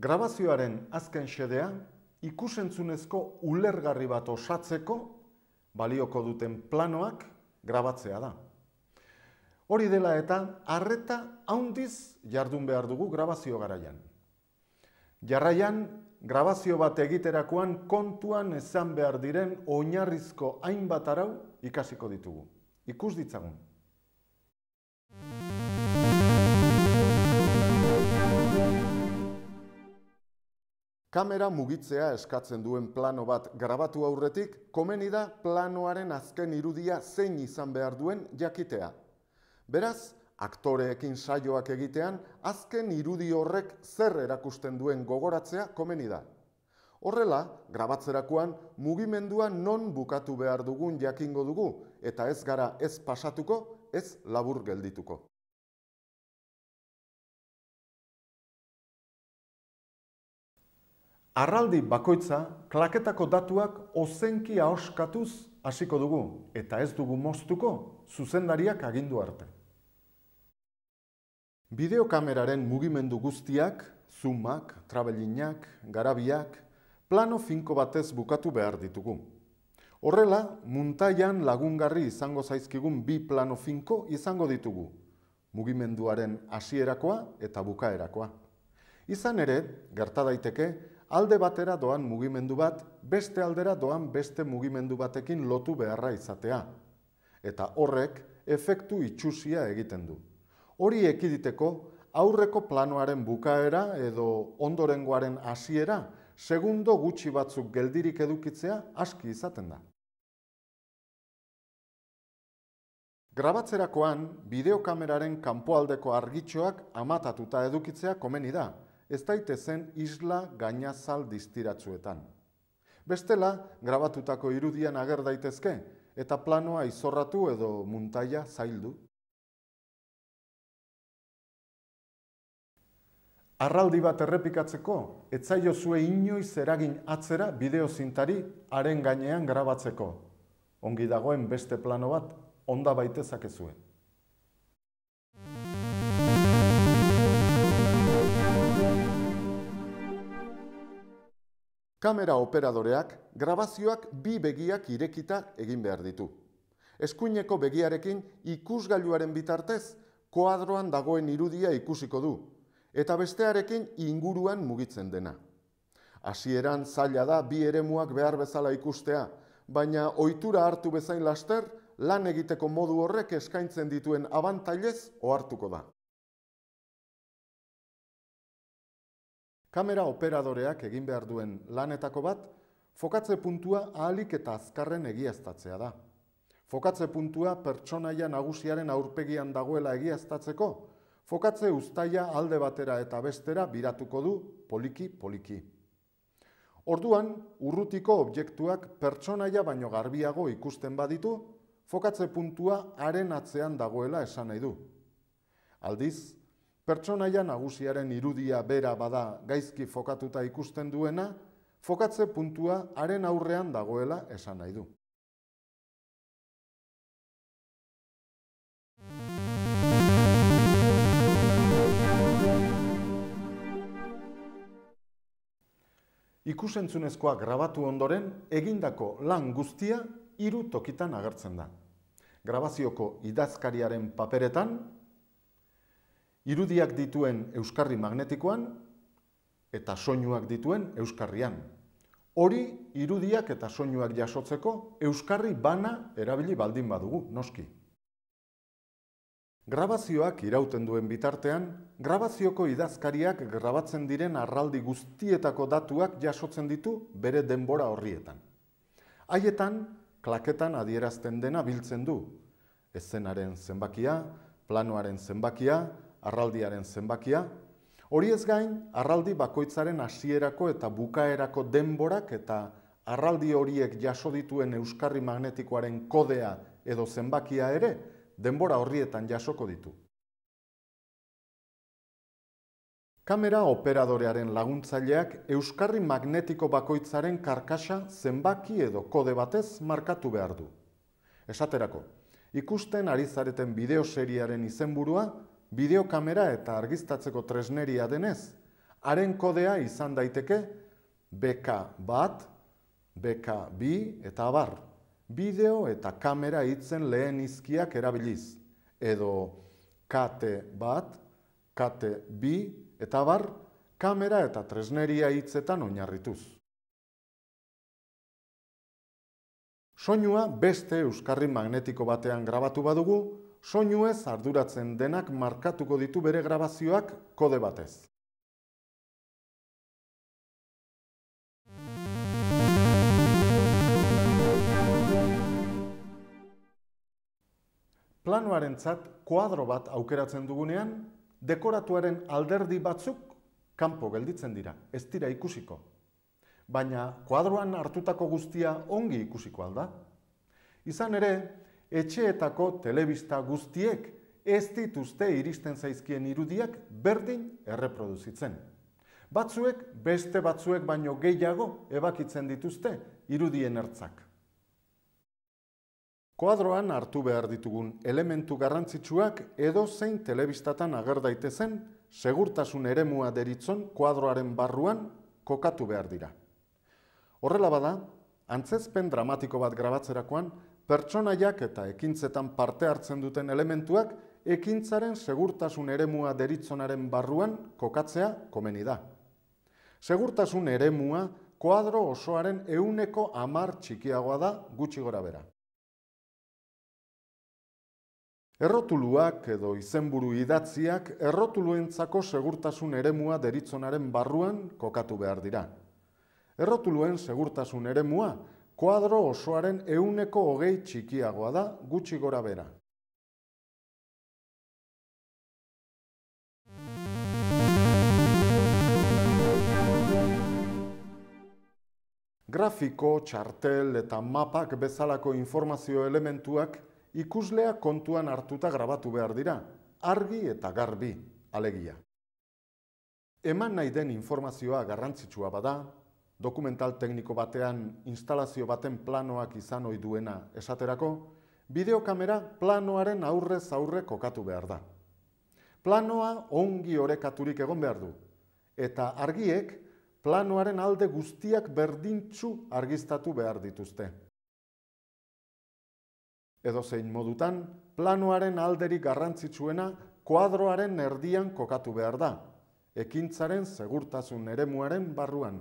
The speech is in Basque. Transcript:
Grabazioaren azken xedea, ikusentzunezko ulergarri bat osatzeko, balioko duten planoak grabatzea da. Hori dela eta, arreta haundiz jardun behar dugu grabazio garaian. Jarraian, grabazio bat egiterakoan kontuan ezan behar diren oinarrizko hainbat arau ikasiko ditugu. Ikus ditzagun. kamera mugitzea eskatzen duen plano bat grabatu aurretik, komenida planoaren azken irudia zein izan behar duen jakitea. Beraz, aktoreekin saioak egitean, azken irudi horrek zer erakusten duen gogoratzea komeni da. Horrela, grabatzerakoan mugimendua non bukatu behar dugun jakingo dugu eta ez gara ez pasatuko, ez labur geldituko. Arraldi bakoitza, klaketako datuak ozenki ahoskatuz hasiko dugu, eta ez dugu moztuko, zuzendariak agindu arte. Bideokameraren mugimendu guztiak, zoomak, trabelinak, garabiak, plano finko batez bukatu behar ditugu. Horrela, muntaian lagungarri izango zaizkigun bi plano finko izango ditugu, mugimenduaren hasierakoa eta bukaerakoa. Izan ere, gerta daiteke, Alde batera doan mugimendu bat beste aldera doan beste mugimendu batekin lotu beharra izatea eta horrek efektu itxusia egiten du. Hori ekiditeko aurreko planoaren bukaera edo ondorengoaren hasiera segundo gutxi batzuk geldirik edukitzea aski izaten da. Grabatzerakoan bideokameraren kanpoaldeko argitxoak amatatuta edukitzea komeni da ez daitezen isla gainazal diztiratzuetan. Bestela, grabatutako irudian ager daitezke, eta planoa izorratu edo muntaia zaildu. Arraldi bat errepikatzeko, etzaio zue inoiz eragin atzera bideozintari haren gainean grabatzeko. Ongi dagoen beste plano bat, onda baitezakezuen. kamera operadoreak grabazioak bi begiak irekita egin behar ditu. Eskuineko begiarekin ikusgailuaren bitartez koadroan dagoen irudia ikusiko du eta bestearekin inguruan mugitzen dena. Hasieran zaila da bi eremuak behar bezala ikustea, baina ohitura hartu bezain laster lan egiteko modu horrek eskaintzen dituen abantailez ohartuko da. kamera operadoreak egin behar duen lanetako bat, fokatze puntua ahalik eta azkarren egiaztatzea da. Fokatze puntua pertsonaia nagusiaren aurpegian dagoela egiaztatzeko, fokatze ustaia alde batera eta bestera biratuko du poliki-poliki. Orduan, urrutiko objektuak pertsonaia baino garbiago ikusten baditu, fokatze puntua haren atzean dagoela esan nahi du. Aldiz, pertsonaia nagusiaren irudia bera bada gaizki fokatuta ikusten duena, fokatze puntua haren aurrean dagoela esan nahi du. Ikusentzunezkoa grabatu ondoren egindako lan guztia hiru tokitan agertzen da. Grabazioko idazkariaren paperetan irudiak dituen euskarri magnetikoan eta soinuak dituen euskarrian. Hori irudiak eta soinuak jasotzeko euskarri bana erabili baldin badugu, noski. Grabazioak irauten duen bitartean, grabazioko idazkariak grabatzen diren arraldi guztietako datuak jasotzen ditu bere denbora horrietan. Haietan, klaketan adierazten dena biltzen du. Ezenaren zenbakia, planoaren zenbakia, arraldiaren zenbakia, hori ez gain, arraldi bakoitzaren hasierako eta bukaerako denborak eta arraldi horiek jaso dituen euskarri magnetikoaren kodea edo zenbakia ere, denbora horrietan jasoko ditu. Kamera operadorearen laguntzaileak euskarri magnetiko bakoitzaren karkasa zenbaki edo kode batez markatu behar du. Esaterako, ikusten ari zareten bideoseriaren izenburua bideokamera eta argiztatzeko tresneria denez, haren kodea izan daiteke BK bat, BK bi eta abar, bideo eta kamera hitzen lehen izkiak erabiliz, edo KT bat, KT bi eta abar, kamera eta tresneria hitzetan oinarrituz. Soinua beste euskarri magnetiko batean grabatu badugu, soinu ez arduratzen denak markatuko ditu bere grabazioak kode batez. Planoaren tzat, kuadro bat aukeratzen dugunean, dekoratuaren alderdi batzuk kanpo gelditzen dira, ez dira ikusiko. Baina, kuadroan hartutako guztia ongi ikusiko alda. Izan ere, etxeetako telebista guztiek ez dituzte iristen zaizkien irudiak berdin erreproduzitzen. Batzuek beste batzuek baino gehiago ebakitzen dituzte irudien ertzak. Koadroan hartu behar ditugun elementu garrantzitsuak edo zein telebistatan ager daitezen segurtasun eremua deritzon koadroaren barruan kokatu behar dira. Horrela bada, antzezpen dramatiko bat grabatzerakoan pertsonaiak eta ekintzetan parte hartzen duten elementuak ekintzaren segurtasun eremua deritzonaren barruan kokatzea komeni da. Segurtasun eremua koadro osoaren euneko amar txikiagoa da gutxi gora bera. Errotuluak edo izenburu idatziak errotuluentzako segurtasun eremua deritzonaren barruan kokatu behar dira. Errotuluen segurtasun eremua kuadro osoaren euneko hogei txikiagoa da gutxi gora bera. Grafiko, txartel eta mapak bezalako informazio elementuak ikuslea kontuan hartuta grabatu behar dira, argi eta garbi, alegia. Eman nahi den informazioa garrantzitsua bada, dokumental tekniko batean instalazio baten planoak izan ohi duena esaterako, bideokamera planoaren aurrez aurre kokatu behar da. Planoa ongi orekaturik egon behar du, eta argiek planoaren alde guztiak berdintxu argiztatu behar dituzte. Edo zein modutan, planoaren alderik garrantzitsuena kuadroaren erdian kokatu behar da, ekintzaren segurtasun eremuaren barruan.